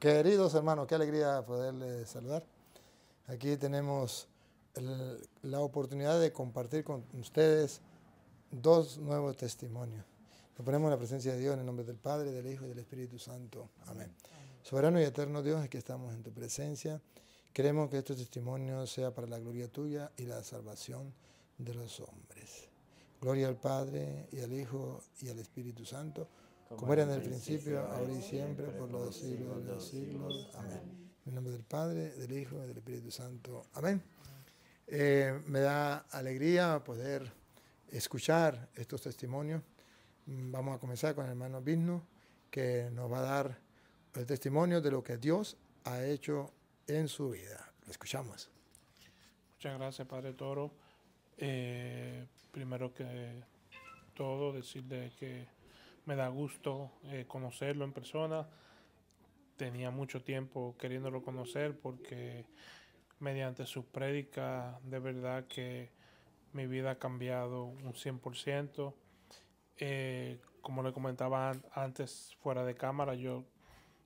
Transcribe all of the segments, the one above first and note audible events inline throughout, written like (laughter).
Queridos hermanos, qué alegría poderles saludar. Aquí tenemos la oportunidad de compartir con ustedes dos nuevos testimonios. Nos ponemos en la presencia de Dios en el nombre del Padre, del Hijo y del Espíritu Santo. Amén. Soberano y eterno Dios, aquí estamos en tu presencia. Creemos que este testimonio sea para la gloria tuya y la salvación de los hombres. Gloria al Padre y al Hijo y al Espíritu Santo como era en el principio, ahora y siempre, por los siglos de los siglos. Amén. En el nombre del Padre, del Hijo y del Espíritu Santo. Amén. Eh, me da alegría poder escuchar estos testimonios. Vamos a comenzar con el hermano Bisno, que nos va a dar el testimonio de lo que Dios ha hecho en su vida. Lo escuchamos. Muchas gracias, Padre Toro. Eh, primero que todo, decirle que me da gusto eh, conocerlo en persona. Tenía mucho tiempo queriéndolo conocer porque mediante sus prédicas de verdad que mi vida ha cambiado un 100%. Eh, como le comentaba antes fuera de cámara, yo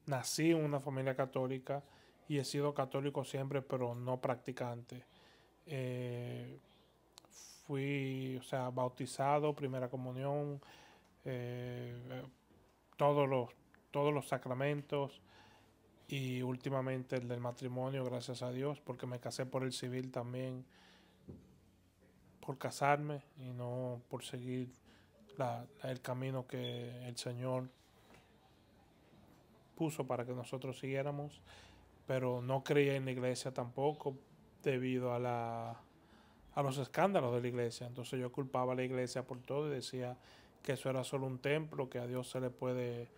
nací en una familia católica y he sido católico siempre, pero no practicante. Eh, fui, o sea, bautizado, primera comunión, eh, todos, los, todos los sacramentos y últimamente el del matrimonio, gracias a Dios, porque me casé por el civil también, por casarme y no por seguir el camino que el Señor puso para que nosotros siguiéramos, pero no creía en la iglesia tampoco debido a la a los escándalos de la iglesia. Entonces yo culpaba a la iglesia por todo y decía, que eso era solo un templo, que a Dios se le puede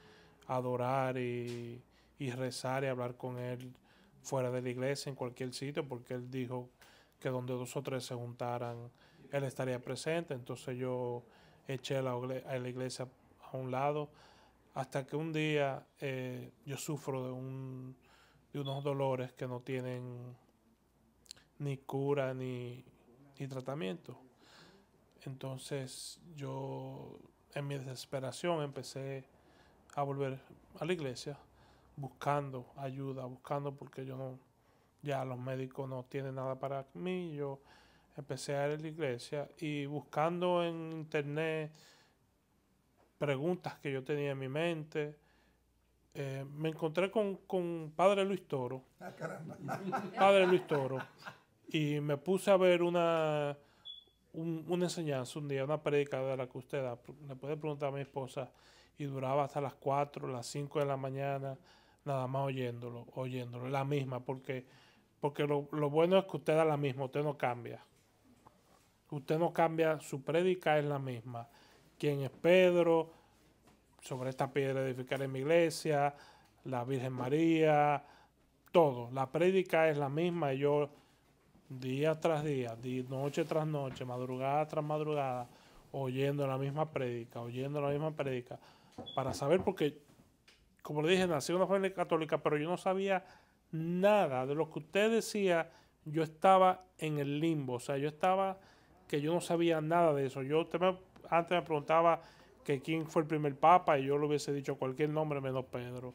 adorar y, rezar y hablar con Él fuera de la iglesia, en cualquier sitio, porque Él dijo que donde dos o tres se juntaran, Él estaría presente. Entonces yo eché a la, iglesia a un lado, hasta que un día eh, yo sufro de, de unos dolores que no tienen ni cura ni tratamiento. Entonces yo en mi desesperación empecé a volver a la iglesia buscando ayuda, buscando porque yo no, ya los médicos no tienen nada para mí, yo empecé a ir a la iglesia y buscando en internet preguntas que yo tenía en mi mente, eh, me encontré con, con Padre Luis Toro. Ah, Padre Luis Toro. Y me puse a ver una un, una enseñanza un día, una predica de la que usted da, le puede preguntar a mi esposa y duraba hasta las 4, las 5 de la mañana, nada más oyéndolo, oyéndolo, la misma, porque, porque lo, bueno es que usted da la misma, usted no cambia. Usted no cambia, su predica es la misma. ¿Quién es Pedro? Sobre esta piedra edificar en mi iglesia, la Virgen María, todo. La predica es la misma y yo día tras día, noche tras noche, madrugada tras madrugada, oyendo la misma prédica, oyendo la misma prédica, para saber, porque, como le dije, nací en una familia católica, pero yo no sabía nada de lo que usted decía, yo estaba en el limbo, o sea, yo estaba que yo no sabía nada de eso. Yo antes me preguntaba que quién fue el primer papa y yo le hubiese dicho cualquier nombre menos Pedro.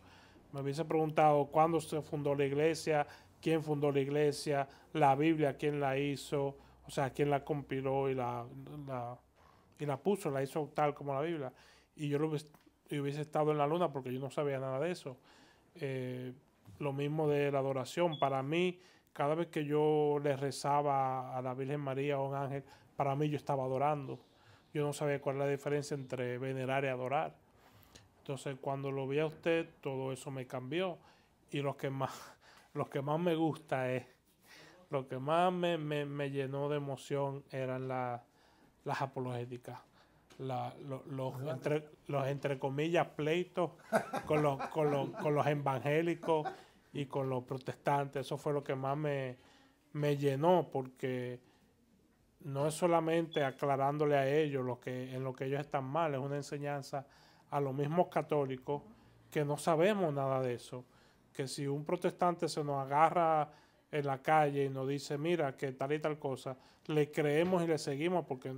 Me hubiese preguntado cuándo se fundó la iglesia, quién fundó la iglesia, la Biblia, quién la hizo, o sea, quién la compiló y la, y la puso, la hizo tal como la Biblia. Y yo lo hubiese, estado en la luna porque yo no sabía nada de eso. Eh, lo mismo de la adoración. Para mí, cada vez que yo le rezaba a la Virgen María o a un ángel, para mí yo estaba adorando. Yo no sabía cuál era la diferencia entre venerar y adorar. Entonces, cuando lo vi a usted, todo eso me cambió. Y los que más lo que más me gusta es, lo que más me, llenó de emoción eran las apologéticas. los, entre, comillas pleitos con los, con, los, evangélicos y con los protestantes. Eso fue lo que más me, llenó porque no es solamente aclarándole a ellos lo que, en lo que ellos están mal, es una enseñanza a los mismos católicos que no sabemos nada de eso que si un protestante se nos agarra en la calle y nos dice, mira, que tal y tal cosa, le creemos y le seguimos porque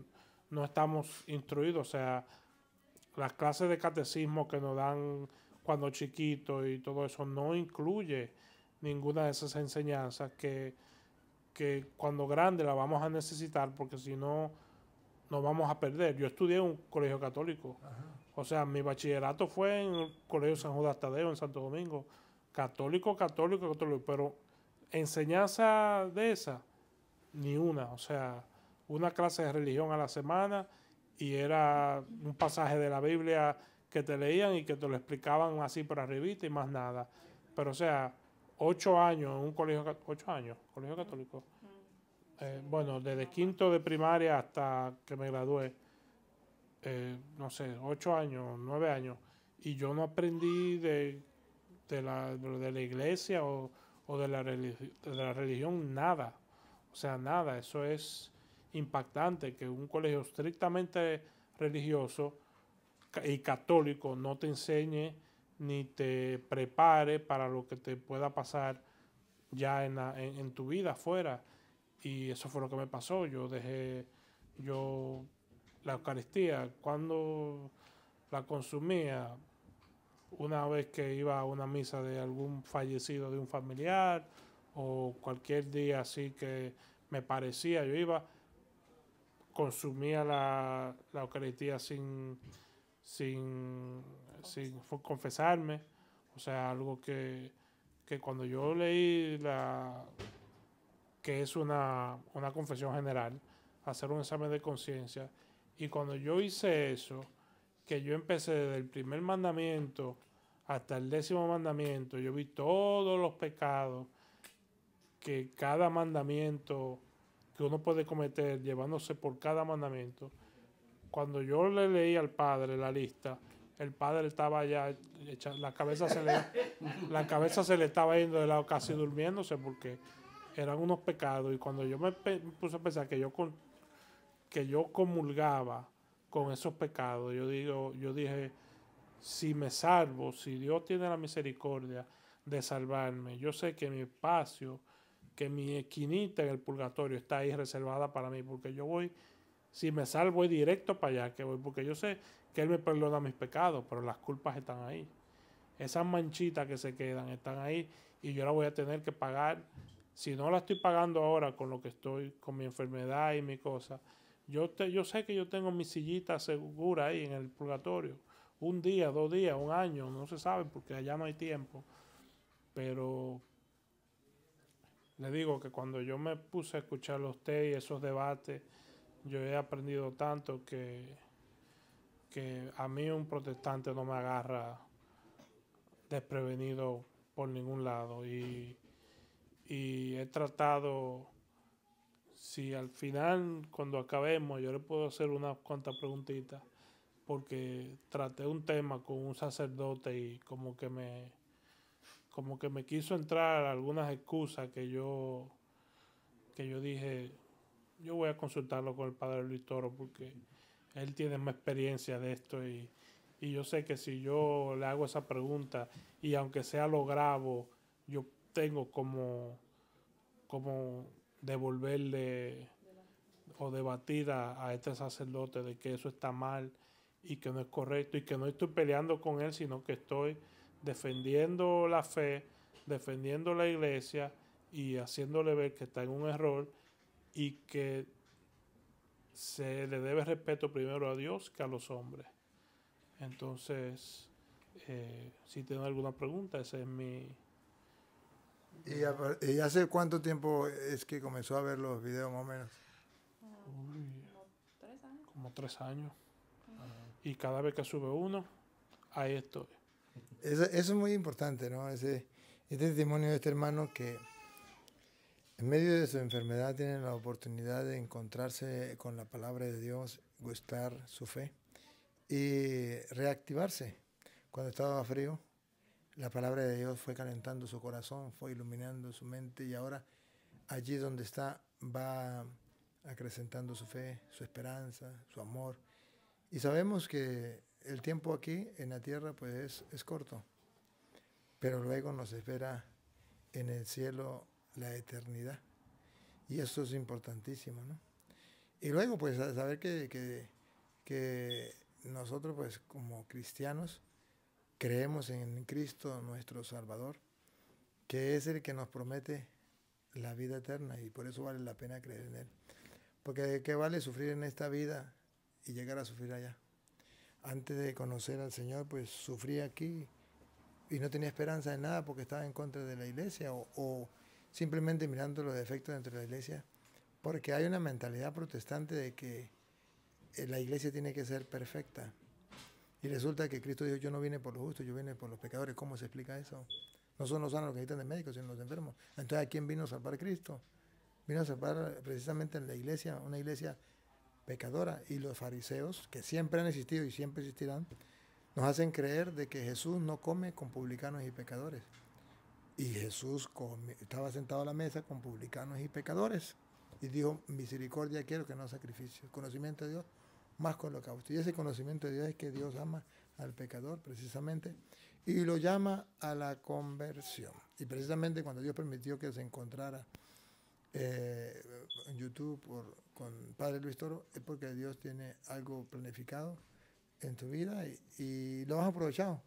no estamos instruidos. O sea, las clases de catecismo que nos dan cuando chiquito y todo eso no incluye ninguna de esas enseñanzas que, que cuando grande la vamos a necesitar porque si no nos vamos a perder. Yo estudié en un colegio católico. O sea, mi bachillerato fue en el Colegio San Judas Tadeo en Santo Domingo católico, católico, católico, pero enseñanza de esa, ni una, o sea, una clase de religión a la semana y era un pasaje de la Biblia que te leían y que te lo explicaban así por arribita y más nada. Pero o sea, ocho años en un colegio, ocho años, colegio católico. Eh, bueno, desde quinto de primaria hasta que me gradué, eh, no sé, ocho años, nueve años, y yo no aprendí de de la, de la iglesia o, de, la de la religión, nada. O sea, nada. Eso es impactante que un colegio estrictamente religioso y católico no te enseñe ni te prepare para lo que te pueda pasar ya en, tu vida afuera. Y eso fue lo que me pasó. Yo dejé yo la Eucaristía, cuando la consumía, una vez que iba a una misa de algún fallecido de un familiar o cualquier día así que me parecía, yo iba, consumía la, Eucaristía sin, sin, confesarme, o sea, algo que, que cuando yo leí la que es una, una confesión general, hacer un examen de conciencia, y cuando yo hice eso, que yo empecé del primer mandamiento hasta el décimo mandamiento, yo vi todos los pecados que cada mandamiento que uno puede cometer llevándose por cada mandamiento. Cuando yo le leí al padre la lista, el padre estaba ya la cabeza se le la cabeza se le estaba yendo de lado casi durmiéndose porque eran unos pecados y cuando yo me, me puse a pensar que yo con, que yo comulgaba con esos pecados. Yo digo, yo dije, si me salvo, si Dios tiene la misericordia de salvarme, yo sé que mi espacio, que mi esquinita en el purgatorio está ahí reservada para mí, porque yo voy, si me salvo, voy directo para allá, que voy, porque yo sé que Él me perdona mis pecados, pero las culpas están ahí. Esas manchitas que se quedan están ahí y yo las voy a tener que pagar. Si no la estoy pagando ahora con lo que estoy, con mi enfermedad y mi cosa, yo, yo sé que yo tengo mi sillita segura ahí en el purgatorio. Un día, dos días, un año, no se sabe porque allá no hay tiempo. Pero le digo que cuando yo me puse a escuchar los usted y esos debates, yo he aprendido tanto que, que a mí un protestante no me agarra desprevenido por ningún lado. Y, y he tratado si al final, cuando acabemos, yo le puedo hacer unas cuantas preguntitas, porque traté un tema con un sacerdote y como que me, como que me quiso entrar algunas excusas que yo, que yo dije, yo voy a consultarlo con el padre Luis Toro, porque él tiene más experiencia de esto y, yo sé que si yo le hago esa pregunta y aunque sea lo grabo, yo tengo como, como devolverle o debatir a, este sacerdote de que eso está mal y que no es correcto y que no estoy peleando con él, sino que estoy defendiendo la fe, defendiendo la iglesia y haciéndole ver que está en un error y que se le debe respeto primero a Dios que a los hombres. Entonces, eh, si tienen alguna pregunta, ese es mi, ¿Y, hace cuánto tiempo es que comenzó a ver los videos más o menos? como tres años. y cada vez que sube uno, ahí estoy. Eso, es muy importante, ¿no? Ese, este testimonio de este hermano que en medio de su enfermedad tiene la oportunidad de encontrarse con la palabra de Dios, gustar su fe y reactivarse cuando estaba frío la palabra de Dios fue calentando su corazón, fue iluminando su mente y ahora allí donde está va acrecentando su fe, su esperanza, su amor. Y sabemos que el tiempo aquí en la tierra pues es, corto, pero luego nos espera en el cielo la eternidad. Y esto es importantísimo, ¿no? Y luego pues saber que, que, que nosotros pues como cristianos, creemos en Cristo nuestro Salvador, que es el que nos promete la vida eterna y por eso vale la pena creer en Él. Porque de qué vale sufrir en esta vida y llegar a sufrir allá. Antes de conocer al Señor, pues sufrí aquí y no tenía esperanza en nada porque estaba en contra de la iglesia o, o simplemente mirando los defectos dentro de la iglesia. Porque hay una mentalidad protestante de que eh, la iglesia tiene que ser perfecta y resulta que Cristo dijo, yo no vine por los justos, yo vine por los pecadores. ¿Cómo se explica eso? No son los sanos los que necesitan de médicos, sino los enfermos. Entonces, ¿a quién vino a salvar Cristo? Vino a salvar precisamente en la iglesia, una iglesia pecadora. Y los fariseos, que siempre han existido y siempre existirán, nos hacen creer de que Jesús no come con publicanos y pecadores. Y Jesús estaba sentado a la mesa con publicanos y pecadores. Y dijo, misericordia quiero que no sacrificio. Conocimiento de Dios más que holocausto. Y ese conocimiento de Dios es que Dios ama al pecador precisamente y lo llama a la conversión. Y precisamente cuando Dios permitió que se encontrara eh, en YouTube por, con Padre Luis Toro, es porque Dios tiene algo planificado en tu vida y, lo has aprovechado.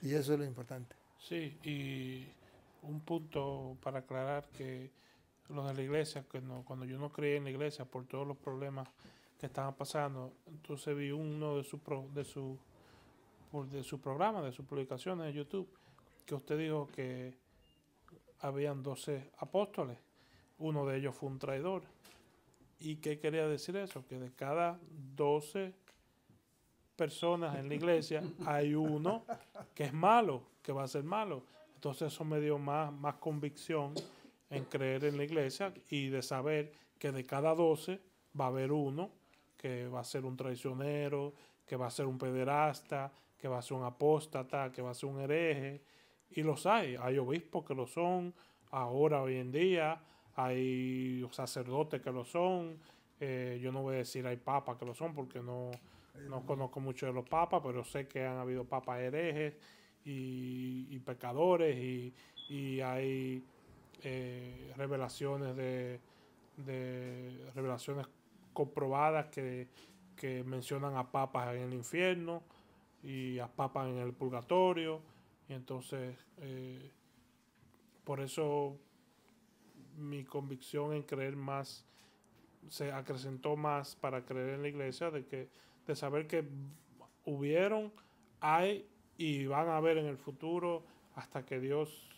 Y eso es lo importante. Sí, y un punto para aclarar que los de la iglesia, que no, cuando yo no creía en la iglesia por todos los problemas que estaban pasando. Entonces vi uno de su, pro, de su de su programa, de sus publicaciones en YouTube, que usted dijo que habían 12 apóstoles, uno de ellos fue un traidor. ¿Y qué quería decir eso? Que de cada 12 personas en la iglesia (laughs) hay uno que es malo, que va a ser malo. Entonces eso me dio más, más convicción en creer en la iglesia y de saber que de cada 12 va a haber uno que va a ser un traicionero, que va a ser un pederasta, que va a ser un apóstata, que va a ser un hereje. Y los hay, hay obispos que lo son, ahora hoy en día, hay sacerdotes que lo son, eh, yo no voy a decir hay papas que lo son porque no, no conozco mucho de los papas, pero sé que han habido papas herejes y, pecadores y, hay eh, revelaciones de, de revelaciones comprobadas que, mencionan a papas en el infierno y a papas en el purgatorio. Y entonces, eh, por eso mi convicción en creer más se acrecentó más para creer en la iglesia, de, que, de saber que hubieron, hay y van a haber en el futuro hasta que Dios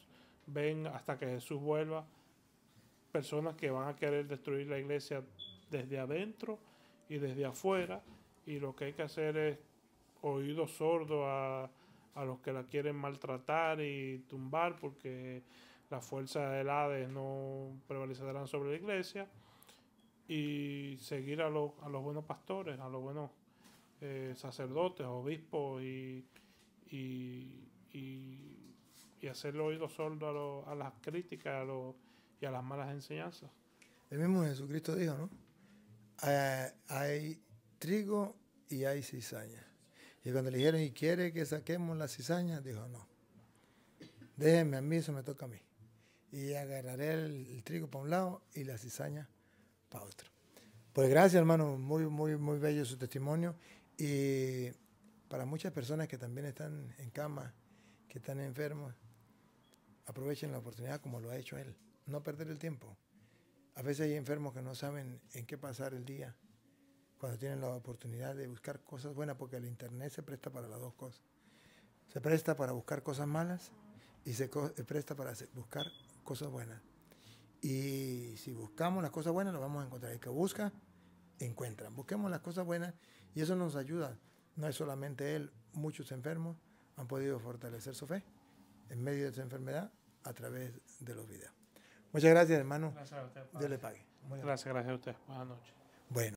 venga, hasta que Jesús vuelva, personas que van a querer destruir la iglesia desde adentro y desde afuera y lo que hay que hacer es oído sordos a, los que la quieren maltratar y tumbar porque las fuerzas del Hades no prevalecerán sobre la iglesia y seguir a, los, buenos pastores, a los buenos eh, sacerdotes, obispos y, y, y, hacerle oídos sordos a, las críticas y a las malas enseñanzas. El mismo Jesucristo dijo, ¿no? Ah, hay trigo y hay cizaña. Y cuando le dijeron, ¿y quiere que saquemos la cizaña? Dijo, no. Déjenme a mí, eso me toca a mí. Y agarraré el, el trigo para un lado y la cizaña para otro. Pues gracias, hermano. Muy, muy, muy bello su testimonio. Y para muchas personas que también están en cama, que están enfermos, aprovechen la oportunidad como lo ha hecho él. No perder el tiempo. A veces hay enfermos que no saben en qué pasar el día, cuando tienen la oportunidad de buscar cosas buenas, porque el Internet se presta para las dos cosas. Se presta para buscar cosas malas y se presta para buscar cosas buenas. Y si buscamos las cosas buenas, lo vamos a encontrar. El que busca, encuentra. Busquemos las cosas buenas y eso nos ayuda. No es solamente él, muchos enfermos han podido fortalecer su fe en medio de su enfermedad a través de los videos. Muchas gracias, hermano. Gracias Dios le pague. Gracias, gracias a ustedes. Buenas noches. Bueno.